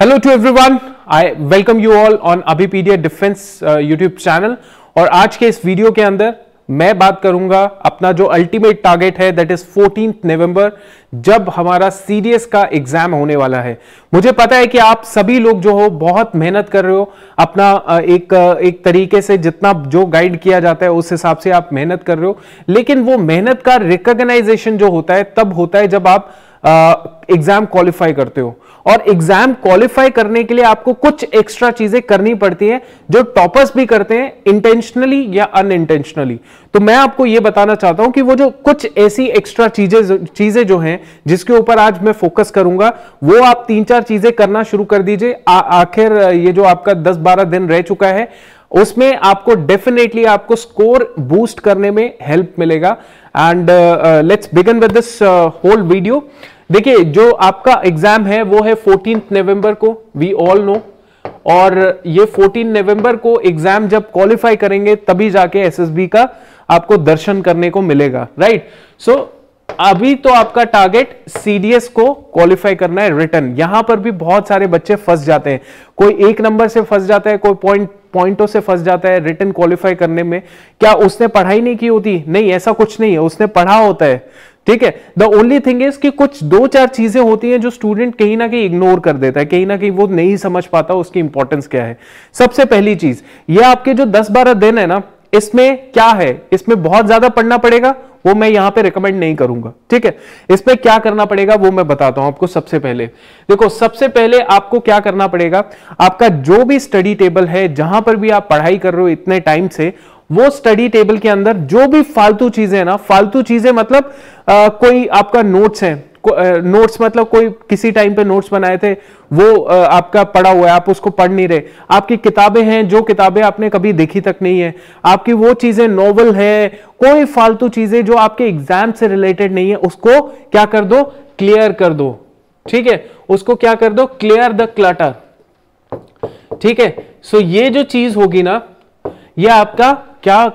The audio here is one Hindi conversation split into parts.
Hello to everyone I welcome you all on Abhipedia defence YouTube channel और आज के इस वीडियो के अंदर मैं बात करूंगा अपना जो अल्टीमेट टारगेट है दैट इज फोर्टीन नवंबर जब हमारा सीडीएस का एग्जाम होने वाला है मुझे पता है कि आप सभी लोग जो हो बहुत मेहनत कर रहे हो अपना एक एक तरीके से जितना जो गाइड किया जाता है उस हिसाब से आप मेहनत कर रहे हो लेकिन वो मेहनत का रिकॉग्नाइजेशन जो होता है तब होता है जब आप एग्जाम क्वालिफाई करते हो और एग्जाम क्वालिफाई करने के लिए आपको कुछ एक्स्ट्रा चीजें करनी पड़ती हैं जो टॉपर्स भी करते हैं इंटेंशनली या अनइंटेंशनली तो मैं आपको यह बताना चाहता हूं कि वो जो कुछ ऐसी एक्स्ट्रा चीजें चीजें जो हैं जिसके ऊपर आज मैं फोकस करूंगा वो आप तीन चार चीजें करना शुरू कर दीजिए आखिर ये जो आपका दस बारह दिन रह चुका है उसमें आपको डेफिनेटली आपको स्कोर बूस्ट करने में हेल्प मिलेगा and let's begin with this whole video देखिए जो आपका एग्जाम है वो है फोर्टीन नवंबर को वी ऑल नो और ये फोर्टीन नवंबर को एग्जाम जब क्वालिफाई करेंगे तभी जाके एसएसबी का आपको दर्शन करने को मिलेगा राइट सो so, अभी तो आपका टारगेट सीडीएस को क्वालिफाई करना है रिटर्न यहां पर भी बहुत सारे बच्चे फंस जाते हैं कोई एक नंबर से फंस जाता है कोई पॉइंट पॉइंटों से फंस जाता है रिटर्न क्वालिफाई करने में क्या उसने पढ़ाई नहीं की होती नहीं ऐसा कुछ नहीं है उसने पढ़ा होता है ठीक है द ओनली थिंग इज कि कुछ दो चार चीजें होती हैं जो स्टूडेंट कहीं ना कहीं इग्नोर कर देता है कहीं ना कहीं वो नहीं समझ पाता उसकी इंपॉर्टेंस क्या है सबसे पहली चीज ये आपके जो 10-12 दिन है ना इसमें क्या है इसमें बहुत ज्यादा पढ़ना पड़ेगा वो मैं यहां पे रिकमेंड नहीं करूंगा ठीक है इसमें क्या करना पड़ेगा वो मैं बताता हूं आपको सबसे पहले देखो सबसे पहले आपको क्या करना पड़ेगा आपका जो भी स्टडी टेबल है जहां पर भी आप पढ़ाई कर रहे हो इतने टाइम से वो स्टडी टेबल के अंदर जो भी फालतू चीजें ना फालतू चीजें मतलब आ, कोई आपका नोट्स है नोट्स मतलब कोई किसी टाइम पे नोट्स बनाए थे वो आपका पड़ा हुआ है आप उसको पढ़ नहीं रहे आपकी किताबें हैं जो किताबें आपने कभी देखी तक नहीं है आपकी वो चीजें नॉवल है कोई फालतू चीजें जो आपके एग्जाम से रिलेटेड नहीं है उसको क्या कर दो क्लियर कर दो ठीक है उसको क्या कर दो क्लियर द क्लटर ठीक है सो ये जो चीज होगी ना ये आपका क्या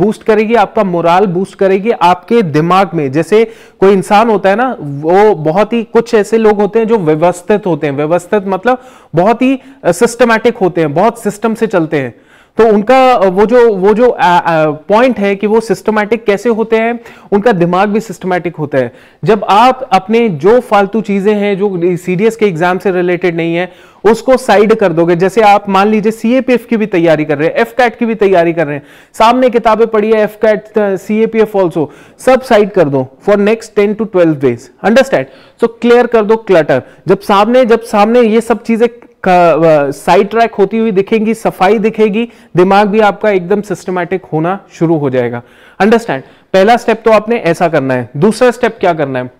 बूस्ट करेगी आपका मोराल बूस्ट करेगी आपके दिमाग में जैसे कोई इंसान होता है ना वो बहुत ही कुछ ऐसे लोग होते हैं जो व्यवस्थित होते हैं व्यवस्थित मतलब बहुत ही सिस्टमैटिक होते हैं बहुत सिस्टम से चलते हैं तो उनका वो जो वो जो पॉइंट है कि वो सिस्टमैटिक कैसे होते हैं उनका दिमाग भी सिस्टमैटिक होता है जब आप अपने जो फालतू चीज़ें हैं जो सीडीएस के एग्जाम से रिलेटेड नहीं है उसको साइड कर दोगे जैसे आप मान लीजिए सीएपीएफ की भी तैयारी कर रहे हैं एफ की भी तैयारी कर रहे हैं सामने किताबें पढ़ी है एफ कैट सीएपीएफ ऑल्सो सब साइड कर दो for next ten to twelve days understand so clear कर दो क्लटर जब सामने जब सामने ये सब चीजें साइड ट्रैक होती हुई दिखेंगी सफाई दिखेगी दिमाग भी आपका एकदम सिस्टमैटिक होना शुरू हो जाएगा अंडरस्टैंड पहला स्टेप तो आपने ऐसा करना है दूसरा स्टेप क्या करना है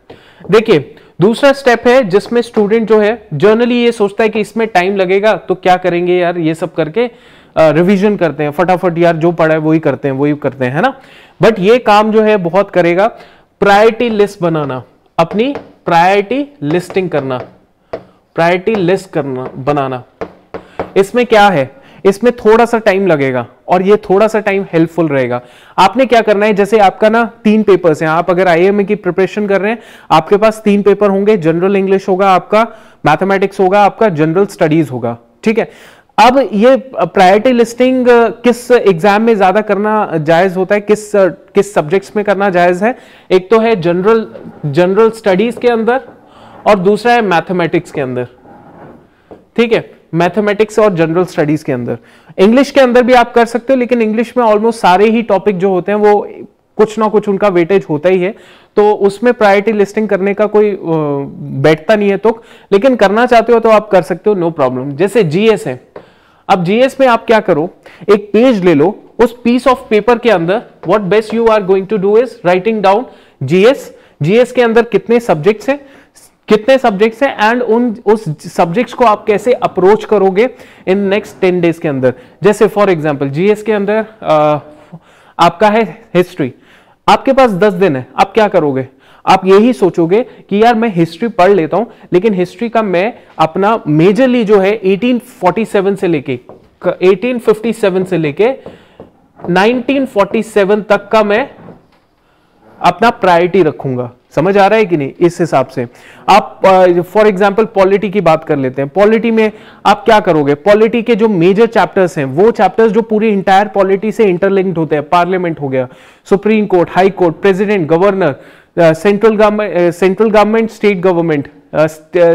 देखिए दूसरा स्टेप है जिसमें स्टूडेंट जो है जर्नली ये सोचता है कि इसमें टाइम लगेगा तो क्या करेंगे यार ये सब करके रिवीजन करते हैं फटाफट यार जो पढ़ा है वही करते हैं वही करते हैं है ना बट ये काम जो है बहुत करेगा प्रायोरिटी लिस्ट बनाना अपनी प्रायोरिटी लिस्टिंग करना प्रायोरिटी लिस्ट करना बनाना इसमें क्या है इसमें थोड़ा सा टाइम लगेगा और ये थोड़ा सा टाइम हेल्पफुल रहेगा आपने क्या करना है जैसे आपका ना तीन पेपर्स हैं आप अगर आई की प्रिपरेशन कर रहे हैं आपके पास तीन पेपर होंगे जनरल इंग्लिश होगा आपका मैथमेटिक्स होगा आपका जनरल स्टडीज होगा ठीक है अब ये प्रायोरिटी लिस्टिंग किस एग्जाम में ज्यादा करना जायज होता है किस किस सब्जेक्ट्स में करना जायज है एक तो है जनरल जनरल स्टडीज के अंदर और दूसरा है मैथमेटिक्स के अंदर ठीक है मैथमेटिक्स और जनरल स्टडीज के अंदर इंग्लिश के अंदर भी आप कर सकते हो लेकिन इंग्लिश में ऑलमोस्ट सारे ही टॉपिक जो होते हैं वो कुछ ना कुछ उनका वेटेज होता ही है तो उसमें प्रायोरिटी लिस्टिंग करने का कोई बैठता नहीं है तो लेकिन करना चाहते हो तो आप कर सकते हो नो प्रॉब्लम जैसे जीएस है अब जीएस में आप क्या करो एक पेज ले लो उस पीस ऑफ पेपर के अंदर what best you are going to do is writing down GS GS के अंदर कितने सब्जेक्ट्स हैं कितने सब्जेक्ट्स हैं एंड उन उस सब्जेक्ट्स को आप कैसे अप्रोच करोगे इन नेक्स्ट टेन डेज के अंदर जैसे फॉर एग्जांपल जीएस के अंदर आ, आपका है हिस्ट्री आपके पास दस दिन है आप क्या करोगे आप यही सोचोगे कि यार मैं हिस्ट्री पढ़ लेता हूं लेकिन हिस्ट्री का मैं अपना मेजरली जो है 1847 से लेके 1857 से लेके 1947 तक का मैं अपना प्रायोरिटी रखूंगा समझ आ रहा है कि नहीं इस हिसाब से आप फॉर एग्जाम्पल पॉलिटी की बात कर लेते हैं पॉलिटी में आप क्या करोगे पॉलिटी के जो मेजर चैप्टर्स हैं वो चैप्टर्स जो पूरी इंटायर पॉलिटी से इंटरलिंक्ड होते हैं पार्लियामेंट हो गया supreme court high court president governor central government central government state government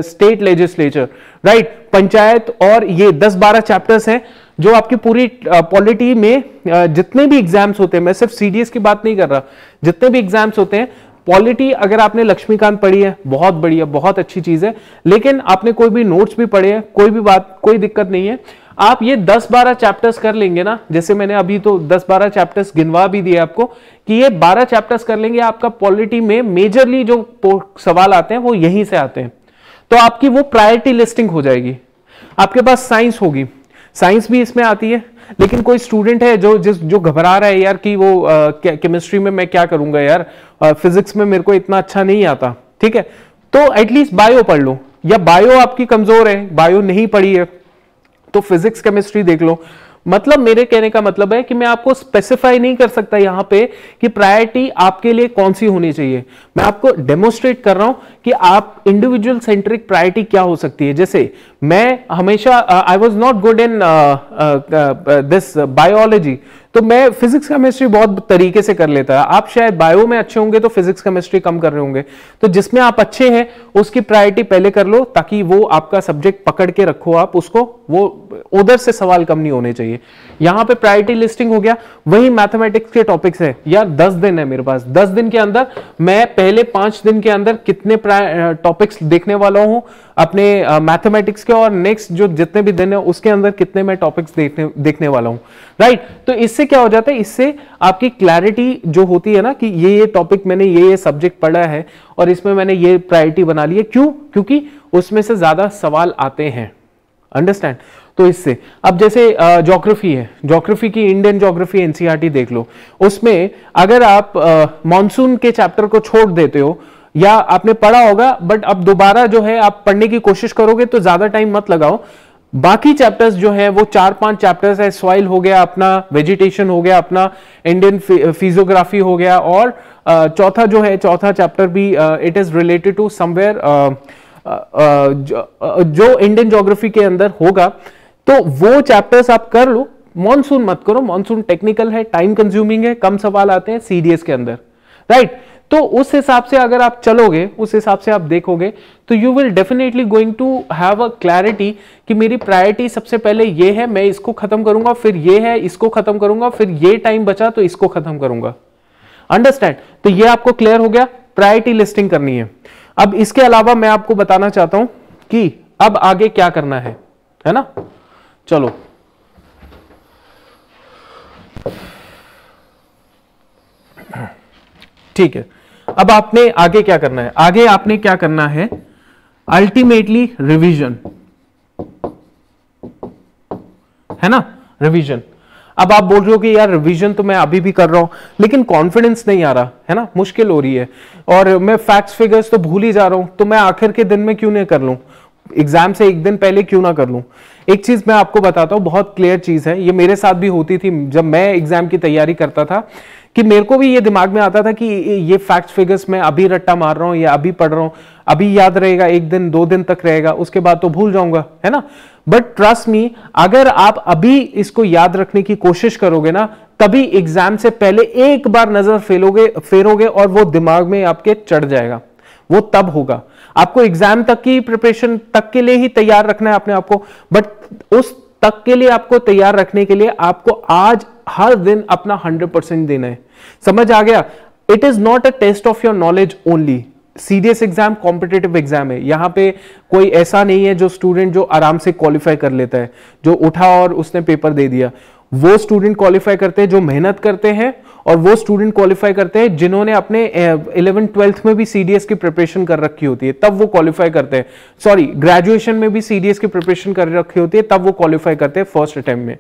state legislature right panchayat और ये दस बारह चैप्टर्स हैं जो आपकी पूरी पॉलिटी में जितने भी एग्जाम्स होते हैं मैं सिर्फ सीडीएस की बात नहीं कर रहा जितने भी एग्जाम्स होते हैं पॉलिटी अगर आपने लक्ष्मीकांत पढ़ी है बहुत बढ़िया बहुत अच्छी चीज है लेकिन आपने कोई भी नोट्स भी पढ़े हैं कोई भी बात कोई दिक्कत नहीं है आप ये 10-12 चैप्टर्स कर लेंगे ना जैसे मैंने अभी तो 10-12 चैप्टर्स गिनवा भी दिए आपको कि ये 12 चैप्टर्स कर लेंगे आपका पॉलिटी में मेजरली जो सवाल आते हैं वो यहीं से आते हैं तो आपकी वो प्रायोरिटी लिस्टिंग हो जाएगी आपके पास साइंस होगी साइंस भी इसमें आती है लेकिन कोई स्टूडेंट है जो जिस जो घबरा रहा है यार कि वो केमिस्ट्री में मैं क्या करूंगा यार फिजिक्स में मेरे को इतना अच्छा नहीं आता ठीक है तो एटलीस्ट बायो पढ़ लो या बायो आपकी कमजोर है बायो नहीं पढ़ी है तो फिजिक्स केमिस्ट्री देख लो मतलब मेरे कहने का मतलब है कि मैं आपको स्पेसिफाई नहीं कर सकता यहां पे कि प्रायोरिटी आपके लिए कौन सी होनी चाहिए मैं आपको डेमोस्ट्रेट कर रहा हूं कि आप इंडिविजुअल सेंट्रिक प्रायोरिटी क्या हो सकती है जैसे मैं हमेशा I was not good in this biology तो मैं फिजिक्स केमिस्ट्री बहुत तरीके से कर लेता है आप शायद बायो में अच्छे होंगे तो फिजिक्स केमिस्ट्री कम कर रहे होंगे तो जिसमें आप अच्छे हैं उसकी प्रायोरिटी पहले कर लो ताकि वो आपका सब्जेक्ट पकड़ के रखो आप उसको वो उधर से सवाल कम नहीं होने चाहिए यहां पे प्रायोरिटी लिस्टिंग हो गया वही मैथमेटिक्स के टॉपिक्स है यार दस दिन है मेरे पास दस दिन के अंदर मैं पहले पांच दिन के अंदर कितने टॉपिक्स देखने वाला हूं अपने मैथमेटिक्स के और नेक्स्ट जो जितने भी दिन है उसके अंदर कितने मैं टॉपिक्स देखने देखने वाला हूं राइट right? तो इस इससे क्या हो जाता है इससे आपकी क्लैरिटी जो होती है ना कि ये ये टॉपिक मैंने ये ये सब्जेक्ट पढ़ा है और इसमें मैंने ये प्रायोरिटी बना ली है क्यों क्योंकि उसमें से ज्यादा सवाल आते हैं अंडरस्टैंड तो इससे अब जैसे जोग्राफी है जोग्राफी की इंडियन जोग्राफी एनसीईआरटी देख लो उसमें अगर आप मानसून के चैप्टर को छोड़ देते हो या आपने पढ़ा होगा बट अब दोबारा जो है आप पढ़ने की कोशिश करोगे तो ज्यादा टाइम मत लगाओ बाकी चैप्टर्स जो है वो चार पांच चैप्टर्स है सॉइल हो गया अपना वेजिटेशन हो गया अपना इंडियन फिजियोग्राफी हो गया और चौथा जो है चौथा चैप्टर भी it is related to somewhere जो इंडियन जोग्राफी के अंदर होगा तो वो चैप्टर्स आप कर लो मॉनसून मत करो मॉनसून टेक्निकल है टाइम कंज्यूमिंग है कम सवाल आते हैं सीडीएस के अंदर राइट right? तो उस हिसाब से अगर आप चलोगे उस हिसाब से आप देखोगे तो you will definitely going to have a clarity कि मेरी प्रायोरिटी सबसे पहले ये है मैं इसको खत्म करूंगा फिर ये है इसको खत्म करूंगा फिर ये टाइम बचा तो इसको खत्म करूंगा अंडरस्टैंड तो ये आपको क्लियर हो गया प्रायोरिटी लिस्टिंग करनी है अब इसके अलावा मैं आपको बताना चाहता हूं कि अब आगे क्या करना है है ना चलो ठीक है अब आपने आगे क्या करना है आगे आपने क्या करना है अल्टीमेटली रिवीजन है ना रिवीजन अब आप बोल रहे हो कि यार रिवीजन तो मैं अभी भी कर रहा हूं लेकिन कॉन्फिडेंस नहीं आ रहा है ना मुश्किल हो रही है और मैं फैक्ट्स फिगर्स तो भूल ही जा रहा हूं तो मैं आखिर के दिन में क्यों नहीं कर लू एग्जाम से एक दिन पहले क्यों ना कर लू एक चीज मैं आपको बताता हूं बहुत क्लियर चीज है ये मेरे साथ भी होती थी जब मैं एग्जाम की तैयारी करता था कि मेरे को भी ये दिमाग में आता था कि ये फैक्ट फिगर्स मैं अभी रट्टा मार रहा हूँ या अभी पढ़ रहा हूँ अभी याद रहेगा एक दिन दो दिन तक रहेगा उसके बाद तो भूल जाऊंगा है ना बट ट्रस्ट मी अगर आप अभी इसको याद रखने की कोशिश करोगे ना तभी एग्जाम से पहले एक बार नजर फेलोगे फेरोगे और वो दिमाग में आपके चढ़ जाएगा वो तब होगा आपको एग्जाम तक की प्रिपरेशन तक के लिए ही तैयार रखना है अपने आपको बट उस तक के लिए आपको तैयार रखने के लिए आपको आज हर दिन अपना हंड्रेड परसेंट देना है समझ आ गया it is not a test of your knowledge only serious exam competitive exam है यहाँ पे कोई ऐसा नहीं है जो स्टूडेंट जो आराम से क्वालिफाई कर लेता है जो उठा और उसने पेपर दे दिया वो स्टूडेंट क्वालिफाई करते हैं जो मेहनत करते हैं और वो स्टूडेंट क्वालिफाई करते हैं जिन्होंने अपने इलेवन ट्वेल्थ में भी सीडीएस की प्रिपरेशन कर रखी होती है तब वो क्वालिफाई करते हैं सॉरी ग्रेजुएशन में भी सीडीएस की प्रिपरेशन कर रखी होती है तब वो क्वालिफाई करते हैं फर्स्ट अटेम्प्ट में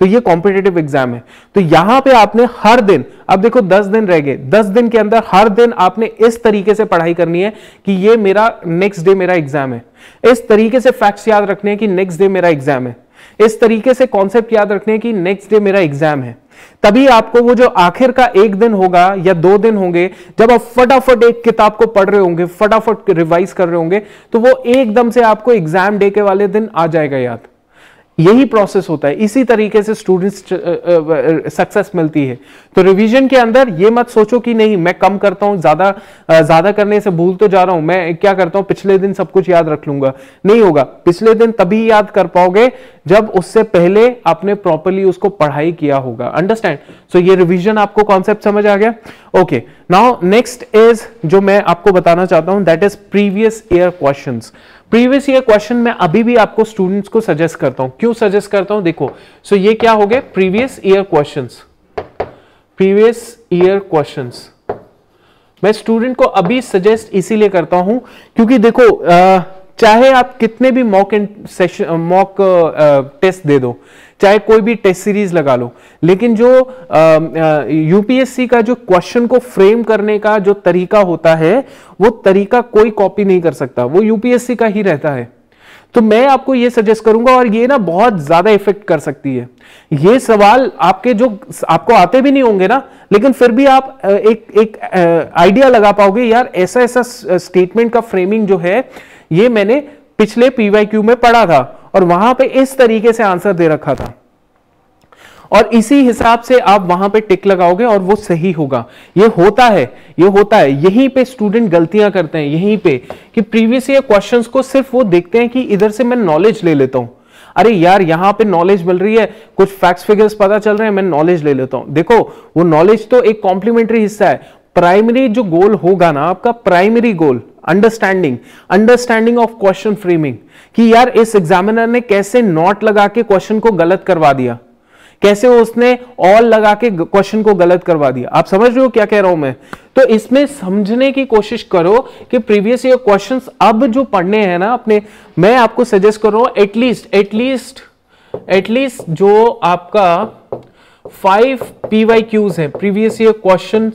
तो ये कॉम्पिटेटिव एग्जाम है तो यहां पे आपने हर दिन अब देखो दस दिन रह गए दस दिन के अंदर हर दिन आपने इस तरीके से पढ़ाई करनी है कि ये मेरा नेक्स्ट डे मेरा एग्जाम है इस तरीके से फैक्ट्स याद रखने हैं कि नेक्स्ट डे मेरा एग्जाम है इस तरीके से कॉन्सेप्ट याद रखने की नेक्स्ट डे मेरा एग्जाम है तभी आपको वो जो आखिर का एक दिन होगा या दो दिन होंगे जब आप फटाफट एक किताब को पढ़ रहे होंगे फटाफट रिवाइज कर रहे होंगे तो वो एकदम से आपको एग्जाम डे के वाले दिन आ जाएगा याद यही प्रोसेस होता है इसी तरीके से स्टूडेंट्स सक्सेस मिलती है तो रिवीजन के अंदर ये मत सोचो कि नहीं मैं कम करता हूं ज्यादा ज्यादा करने से भूल तो जा रहा हूं मैं क्या करता हूं पिछले दिन सब कुछ याद रख लूंगा नहीं होगा पिछले दिन तभी याद कर पाओगे जब उससे पहले आपने प्रॉपरली उसको पढ़ाई किया होगा अंडरस्टैंड सो ये रिविजन आपको कॉन्सेप्ट समझ आ गया ओके नाउ नेक्स्ट इज जो मैं आपको बताना चाहता हूं that is previous year question previous year question मैं अभी भी आपको स्टूडेंट्स को सजेस्ट करता हूं क्यों सजेस्ट करता हूं देखो सो so ये क्या हो गए previous year questions previous year question मैं स्टूडेंट को अभी सजेस्ट इसीलिए करता हूं क्योंकि देखो आ, चाहे आप कितने भी मॉक सेशन मॉक टेस्ट दे दो चाहे कोई भी टेस्ट सीरीज लगा लो लेकिन जो यूपीएससी का जो क्वेश्चन को फ्रेम करने का जो तरीका होता है वो तरीका कोई कॉपी नहीं कर सकता वो यूपीएससी का ही रहता है तो मैं आपको ये सजेस्ट करूंगा और ये ना बहुत ज्यादा इफेक्ट कर सकती है ये सवाल आपके जो आपको आते भी नहीं होंगे ना लेकिन फिर भी आप एक एक आइडिया लगा पाओगे यार ऐसा ऐसा स्टेटमेंट का फ्रेमिंग जो है ये मैंने पिछले पीवाईक्यू में पढ़ा था और वहां पे इस तरीके से आंसर दे रखा था और इसी हिसाब से आप वहां पे टिक लगाओगे और वो सही होगा ये होता है ये होता है यहीं पे स्टूडेंट गलतियां करते हैं यहीं पे कि प्रीवियस ईयर क्वेश्चंस को सिर्फ वो देखते हैं कि इधर से मैं नॉलेज ले लेता हूं अरे यार यहां पे नॉलेज मिल रही है कुछ फैक्ट्स फिगर्स पता चल रहे हैं मैं नॉलेज ले लेता हूं देखो वो नॉलेज तो एक कॉम्प्लीमेंट्री हिस्सा है प्राइमरी जो गोल होगा ना आपका primary goal understanding understanding of question framing कि यार इस एग्जामिनर ने कैसे नॉट लगा के क्वेश्चन को गलत करवा दिया कैसे उसने ऑल लगा के क्वेश्चन को गलत करवा दिया आप समझ रहे हो क्या कह रहा हूं मैं तो इसमें समझने की कोशिश करो कि प्रीवियस ईयर क्वेश्चन अब जो पढ़ने हैं ना अपने मैं आपको सजेस्ट कर रहा हूं एटलीस्ट एटलीस्ट एटलीस्ट जो आपका फाइव पीवाई क्यूज है प्रीवियस ईयर क्वेश्चन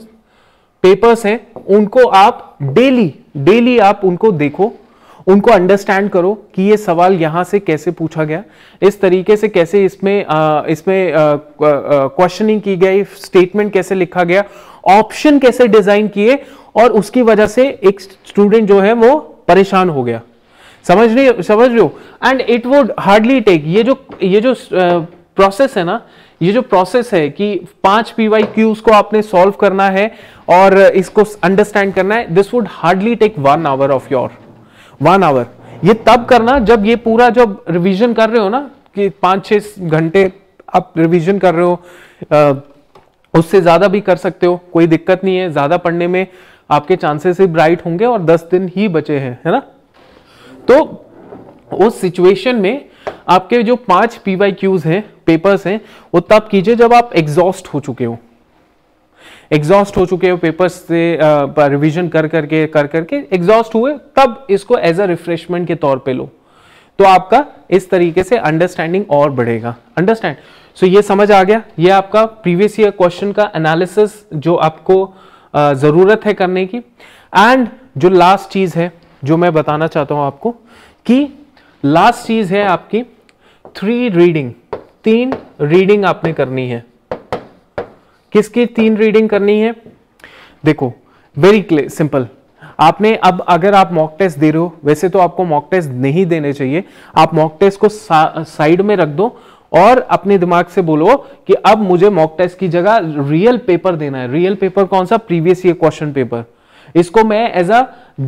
पेपर्स हैं उनको आप डेली डेली आप उनको देखो उनको अंडरस्टैंड करो कि ये सवाल यहाँ से कैसे पूछा गया इस तरीके से कैसे इसमें आ, इसमें क्वेश्चनिंग की गई स्टेटमेंट कैसे लिखा गया ऑप्शन कैसे डिजाइन किए और उसकी वजह से एक स्टूडेंट जो है वो परेशान हो गया समझ रहे समझ रहे हो and it would hardly take ये जो ये जो प्रोसेस है ना ये जो प्रोसेस है कि पांच पी वाई क्यूज को आपने सॉल्व करना है और इसको अंडरस्टैंड करना है this would hardly take one hour of your one hour ये तब करना जब ये पूरा जब रिवीजन कर रहे हो ना कि पांच छह घंटे आप रिवीजन कर रहे हो आ, उससे ज़्यादा भी कर सकते हो कोई दिक्कत नहीं है ज़्यादा पढ़ने में आपके चांसेस ही ब्राइट होंगे और दस दिन ही बचे हैं है ना तो उस सिचुएशन में आपके जो पांच पी वाई क्यूज हैं पेपर्स हैं वो तब कीजिए जब आप एग्जॉस्ट हो चुके हो एग्जॉस्ट हो चुके हो पेपर्स से रिविजन कर करके कर करके एग्जॉस्ट हुए तब इसको एज अ रिफ्रेशमेंट के तौर पे लो तो आपका इस तरीके से अंडरस्टैंडिंग और बढ़ेगा अंडरस्टैंड सो so, ये समझ आ गया ये आपका प्रीवियस ईयर क्वेश्चन का एनालिसिस जो आपको ज़रूरत है करने की एंड जो लास्ट चीज़ है जो मैं बताना चाहता हूँ आपको कि लास्ट चीज़ है आपकी थ्री रीडिंग तीन रीडिंग आपने करनी है किसकी तीन रीडिंग करनी है देखो वेरी क्लियर सिंपल आपने अब अगर आप मॉक टेस्ट दे रहे हो वैसे तो आपको मॉक टेस्ट नहीं देने चाहिए आप मॉक टेस्ट को सा, साइड में रख दो और अपने दिमाग से बोलो कि अब मुझे मॉक टेस्ट की जगह रियल पेपर देना है रियल पेपर कौन सा प्रीवियस ईयर क्वेश्चन पेपर इसको मैं एज अ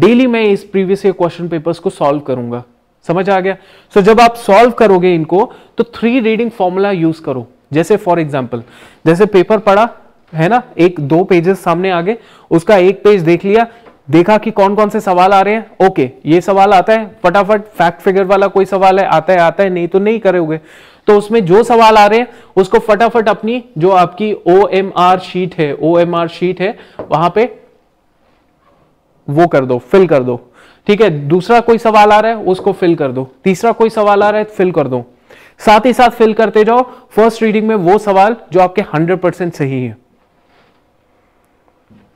डेली मैं इस प्रीवियस ईयर क्वेश्चन पेपर्स को सॉल्व करूंगा समझ आ गया सो so, जब आप सॉल्व करोगे इनको तो थ्री रीडिंग फॉर्मूला यूज करो जैसे फॉर एग्जाम्पल जैसे पेपर पढ़ा है ना एक दो पेजेस सामने आ गए उसका एक पेज देख लिया देखा कि कौन कौन से सवाल आ रहे हैं ओके ये सवाल आता है फटाफट फैक्ट फिगर वाला कोई सवाल है आता है आता है नहीं तो नहीं करोगे तो उसमें जो सवाल आ रहे हैं उसको फटाफट अपनी जो आपकी ओ एम आर शीट है ओ एम आर शीट है वहां पे वो कर दो फिल कर दो ठीक है दूसरा कोई सवाल आ रहा है उसको फिल कर दो तीसरा कोई सवाल आ रहा है फिल कर दो साथ ही साथ फिल करते जाओ फर्स्ट रीडिंग में वो सवाल जो आपके 100% सही है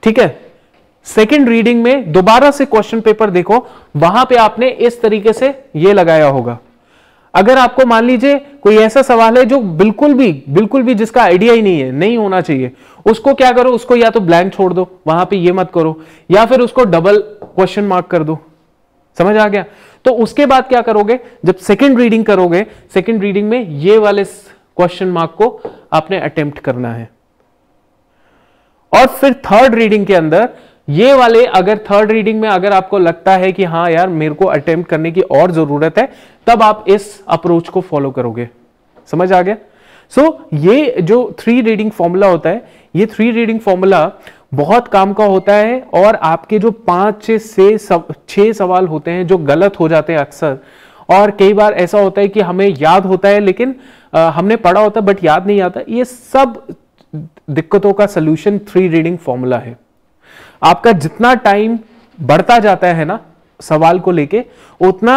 ठीक है सेकेंड रीडिंग में दोबारा से क्वेश्चन पेपर देखो वहां पे आपने इस तरीके से ये लगाया होगा अगर आपको मान लीजिए कोई ऐसा सवाल है जो बिल्कुल भी बिल्कुल भी जिसका आइडिया ही नहीं है नहीं होना चाहिए उसको क्या करो उसको या तो ब्लैंक छोड़ दो वहां पे ये मत करो या फिर उसको डबल क्वेश्चन मार्क कर दो समझ आ गया तो उसके बाद क्या करोगे जब सेकंड रीडिंग करोगे सेकेंड रीडिंग में ये वाले क्वेश्चन मार्क को आपने अटेम्प्ट करना है और फिर थर्ड रीडिंग के अंदर ये वाले अगर थर्ड रीडिंग में अगर आपको लगता है कि हाँ यार मेरे को अटेम्प्ट करने की और जरूरत है तब आप इस अप्रोच को फॉलो करोगे समझ आ गया सो so, ये जो थ्री रीडिंग फॉर्मूला होता है ये थ्री रीडिंग फॉर्मूला बहुत काम का होता है और आपके जो पांच से छह सवाल होते हैं जो गलत हो जाते हैं अक्सर और कई बार ऐसा होता है कि हमें याद होता है लेकिन आ, हमने पढ़ा होता है बट याद नहीं आता ये सब दिक्कतों का सोल्यूशन थ्री रीडिंग फॉर्मूला है आपका जितना टाइम बढ़ता जाता है ना सवाल को लेके उतना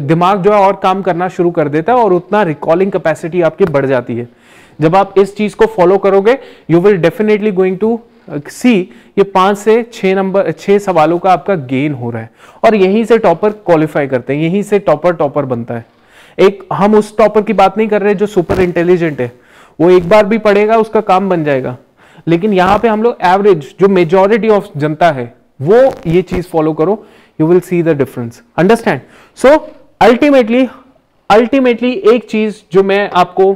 दिमाग जो है और काम करना शुरू कर देता है और उतना रिकॉलिंग कैपेसिटी आपकी बढ़ जाती है जब आप इस चीज को फॉलो करोगे you will definitely going to see ये पांच से छह नंबर छह सवालों का आपका गेन हो रहा है और यहीं से टॉपर क्वालिफाई करते हैं यहीं से टॉपर टॉपर बनता है एक हम उस टॉपर की बात नहीं कर रहे जो सुपर इंटेलिजेंट है वो एक बार भी पढ़ेगा उसका काम बन जाएगा लेकिन यहां पे हम लोग एवरेज जो मेजोरिटी ऑफ जनता है वो ये चीज फॉलो करो you will see the difference understand so ultimately ultimately एक चीज जो मैं आपको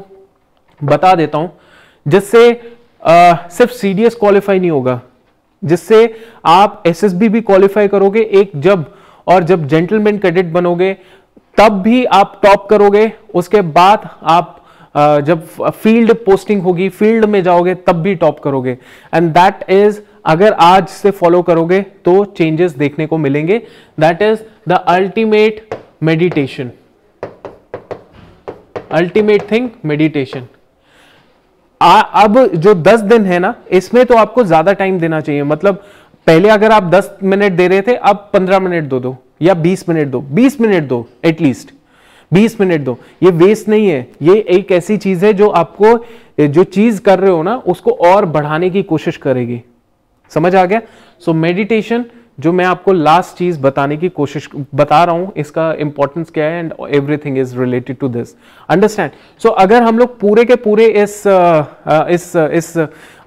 बता देता हूं जिससे uh, सिर्फ सीडीएस क्वालिफाई नहीं होगा जिससे आप एसएसबी भी क्वालिफाई करोगे एक जब और जब जेंटलमैन कैडेट बनोगे तब भी आप टॉप करोगे उसके बाद आप जब फील्ड पोस्टिंग होगी फील्ड में जाओगे तब भी टॉप करोगे एंड दैट इज अगर आज से फॉलो करोगे तो चेंजेस देखने को मिलेंगे that is the ultimate meditation ultimate thing meditation अब जो 10 दिन है ना इसमें तो आपको ज्यादा टाइम देना चाहिए मतलब पहले अगर आप 10 मिनट दे रहे थे अब 15 मिनट दो दो या 20 मिनट दो 20 मिनट दो एटलीस्ट 20 मिनट दो ये वेस्ट नहीं है ये एक ऐसी चीज है जो आपको जो चीज कर रहे हो ना उसको और बढ़ाने की कोशिश करेगी समझ आ गया सो so, मेडिटेशन जो मैं आपको लास्ट चीज बताने की कोशिश बता रहा हूं इसका इंपॉर्टेंस क्या है and everything is related to this understand so अगर हम लोग पूरे के पूरे इस इस इस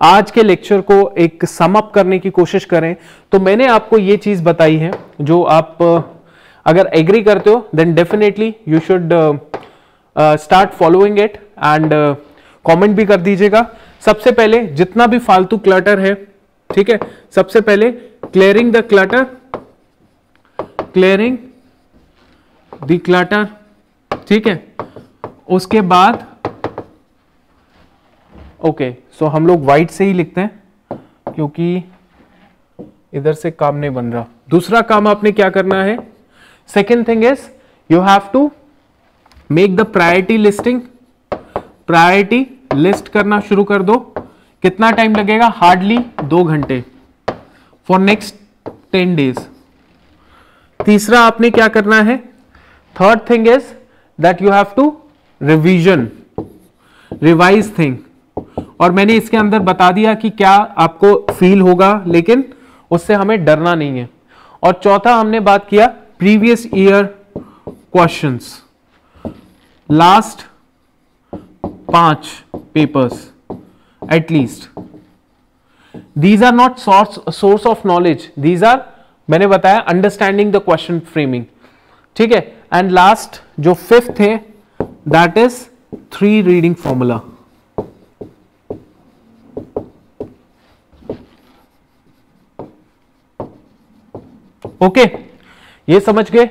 आज के लेक्चर को एक अप करने की कोशिश करें तो मैंने आपको ये चीज बताई है जो आप अगर एग्री करते हो then definitely you should start following it and comment भी कर दीजिएगा सबसे पहले जितना भी फालतू क्लटर है ठीक है सबसे पहले clearing the clutter clearing the clutter ठीक है उसके बाद ओके okay, सो so हम लोग व्हाइट से ही लिखते हैं क्योंकि इधर से काम नहीं बन रहा दूसरा काम आपने क्या करना है second thing is you have to make the priority listing priority list करना शुरू कर दो कितना टाइम लगेगा हार्डली दो घंटे फॉर नेक्स्ट टेन डेज तीसरा आपने क्या करना है third thing is that you have to revision revise thing और मैंने इसके अंदर बता दिया कि क्या आपको फील होगा लेकिन उससे हमें डरना नहीं है और चौथा हमने बात किया previous year questions last पांच papers at least these are not source source of knowledge these are मैंने बताया अंडरस्टैंडिंग द क्वेश्चन फ्रेमिंग ठीक है एंड लास्ट जो फिफ्थ है that is three reading formula okay okay. ये समझ गए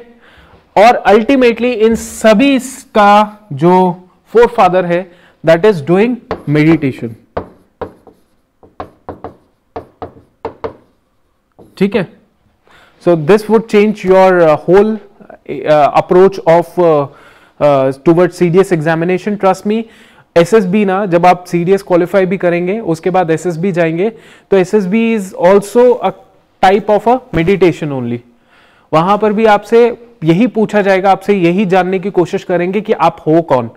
और अल्टीमेटली इन सभी का जो फोर फादर है दैट इज डूइंग मेडिटेशन ठीक है so this would change your whole approach of toward CDS examination trust me cds examination trust SSB ना जब आप सीडीएस क्वालिफाई भी करेंगे उसके बाद एस एस बी जाएंगे तो S S B is also a type of a meditation only वहां पर भी आपसे यही पूछा जाएगा आपसे यही जानने की कोशिश करेंगे कि आप हो कौन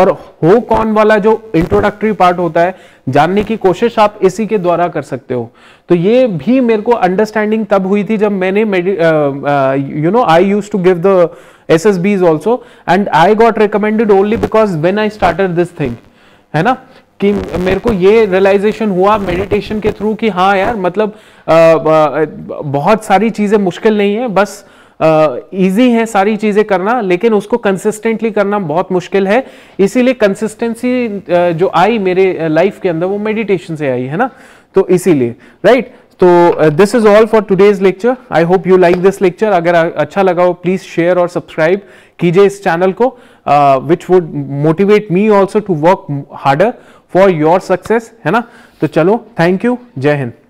और हो कौन वाला जो इंट्रोडक्टरी पार्ट होता है जानने की कोशिश आप इसी के द्वारा कर सकते हो तो ये भी मेरे को अंडरस्टैंडिंग तब हुई थी जब मैंने you know I used to give the S S Bs also and I got recommended only because when I started this thing है ना कि मेरे को ये रियलाइजेशन हुआ मेडिटेशन के थ्रू कि हाँ यार मतलब आ, आ, बहुत सारी चीज़ें मुश्किल नहीं है बस इजी है सारी चीज़ें करना लेकिन उसको कंसिस्टेंटली करना बहुत मुश्किल है इसीलिए कंसिस्टेंसी जो आई मेरे लाइफ के अंदर वो मेडिटेशन से आई है ना तो इसीलिए राइट right? तो this is all for today's lecture I hope you like this lecture अगर अच्छा लगा हो प्लीज शेयर और सब्सक्राइब कीजिए इस चैनल को which would motivate me also to work harder for your success है ना तो चलो थैंक यू जय हिंद